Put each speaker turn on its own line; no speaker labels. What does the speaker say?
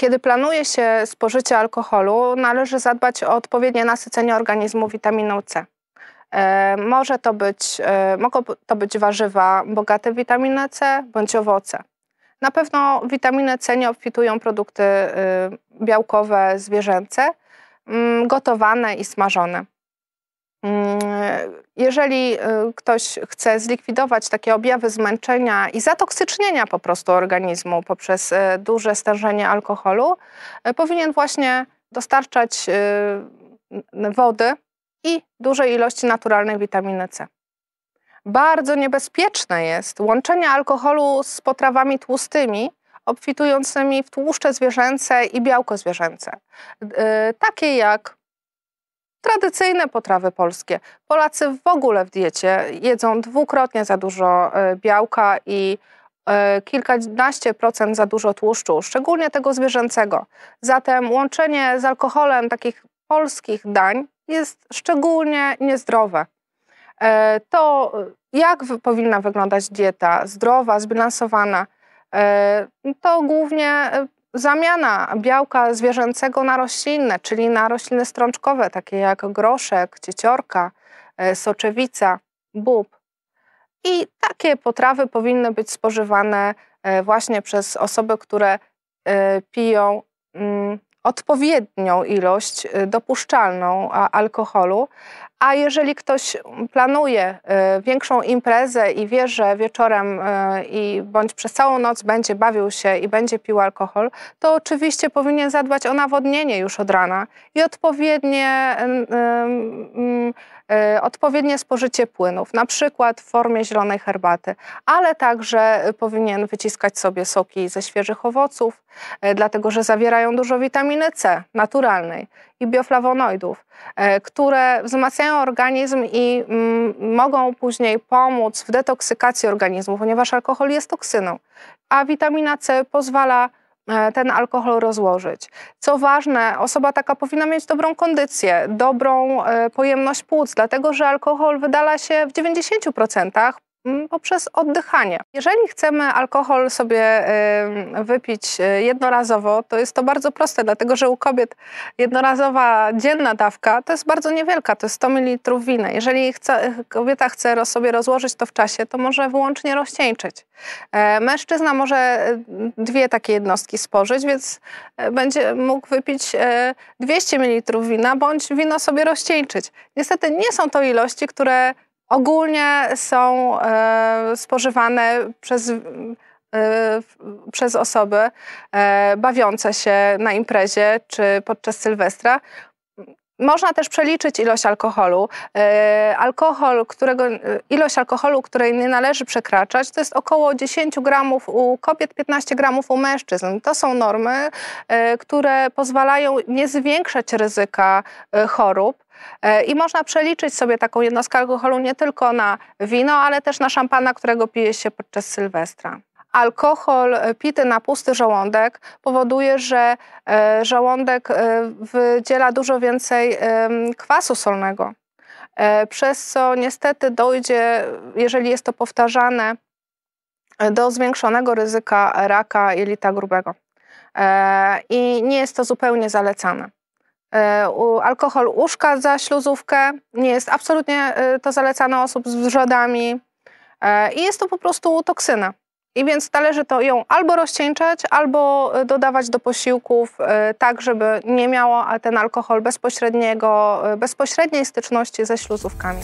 Kiedy planuje się spożycie alkoholu, należy zadbać o odpowiednie nasycenie organizmu witaminą C. E, może to być, e, mogą to być warzywa bogate w witaminę C bądź owoce. Na pewno witaminę C nie obfitują produkty y, białkowe zwierzęce, mm, gotowane i smażone. Mm, jeżeli y, ktoś chce zlikwidować takie objawy zmęczenia i zatoksycznienia po prostu organizmu poprzez y, duże stężenie alkoholu, y, powinien właśnie dostarczać wody i dużej ilości naturalnej witaminy C. Bardzo niebezpieczne jest łączenie alkoholu z potrawami tłustymi, obfitującymi w tłuszcze zwierzęce i białko zwierzęce, takie jak tradycyjne potrawy polskie. Polacy w ogóle w diecie jedzą dwukrotnie za dużo e, białka i e, kilkanaście procent za dużo tłuszczu, szczególnie tego zwierzęcego. Zatem łączenie z alkoholem takich polskich dań jest szczególnie niezdrowe. E, to jak powinna wyglądać dieta zdrowa, zbilansowana, to głównie Zamiana białka zwierzęcego na roślinne, czyli na rośliny strączkowe, takie jak groszek, cieciorka, e, soczewica, bób. I takie potrawy powinny być spożywane e, właśnie przez osoby, które e, piją mm, odpowiednią ilość dopuszczalną alkoholu, a jeżeli ktoś planuje y, większą imprezę i wie, że wieczorem y, i bądź przez całą noc będzie bawił się i będzie pił alkohol, to oczywiście powinien zadbać o nawodnienie już od rana i odpowiednie, mm, y, odpowiednie spożycie płynów, na przykład w formie zielonej herbaty, ale także powinien wyciskać sobie soki ze świeżych owoców, E, dlatego że zawierają dużo witaminy C naturalnej i bioflawonoidów, e, które wzmacniają organizm i mm, mogą później pomóc w detoksykacji organizmu, ponieważ alkohol jest toksyną, a witamina C pozwala e, ten alkohol rozłożyć. Co ważne, osoba taka powinna mieć dobrą kondycję, dobrą pojemność płuc, dlatego że alkohol wydala się w 90% Mm, poprzez oddychanie. Jeżeli chcemy alkohol sobie wypić y, jednorazowo, to jest to bardzo proste, dlatego że u kobiet jednorazowa dzienna dawka to jest bardzo niewielka, to jest 100 ml wina. Jeżeli chce, kobieta chce sobie rozłożyć to w czasie, to może wyłącznie rozcieńczyć. E, mężczyzna może y, dwie takie jednostki spożyć, więc e, będzie mógł wypić 200 e, ml wina bądź wino sobie rozcieńczyć. Niestety nie są to ilości, które ogólnie są e, spożywane przez e, przez osoby e, bawiące się na imprezie czy podczas Sylwestra. Można też przeliczyć ilość alkoholu. Alkohol, którego, ilość alkoholu, której nie należy przekraczać, to jest około 10 gramów u kobiet, 15 gramów u mężczyzn. To są normy, które pozwalają nie zwiększać ryzyka chorób E, I można przeliczyć sobie taką jednostkę alkoholu nie tylko na wino, ale też na szampana, którego pije się podczas Sylwestra alkohol e, pity na pusty żołądek powoduje, że e, żołądek wydziela dużo więcej kwasu solnego, przez co niestety dojdzie, jeżeli jest to powtarzane, do zwiększonego ryzyka raka jelita grubego. I nie jest to zupełnie zalecane. E, alkohol uszkadza śluzówkę, nie jest absolutnie e, to zalecane osób z wrzodami e, i jest to po prostu toksyna. I więc należy to ją albo rozcieńczać, albo dodawać do posiłków, tak żeby nie miało ten alkohol bezpośredniego, bezpośredniej styczności ze śluzówkami.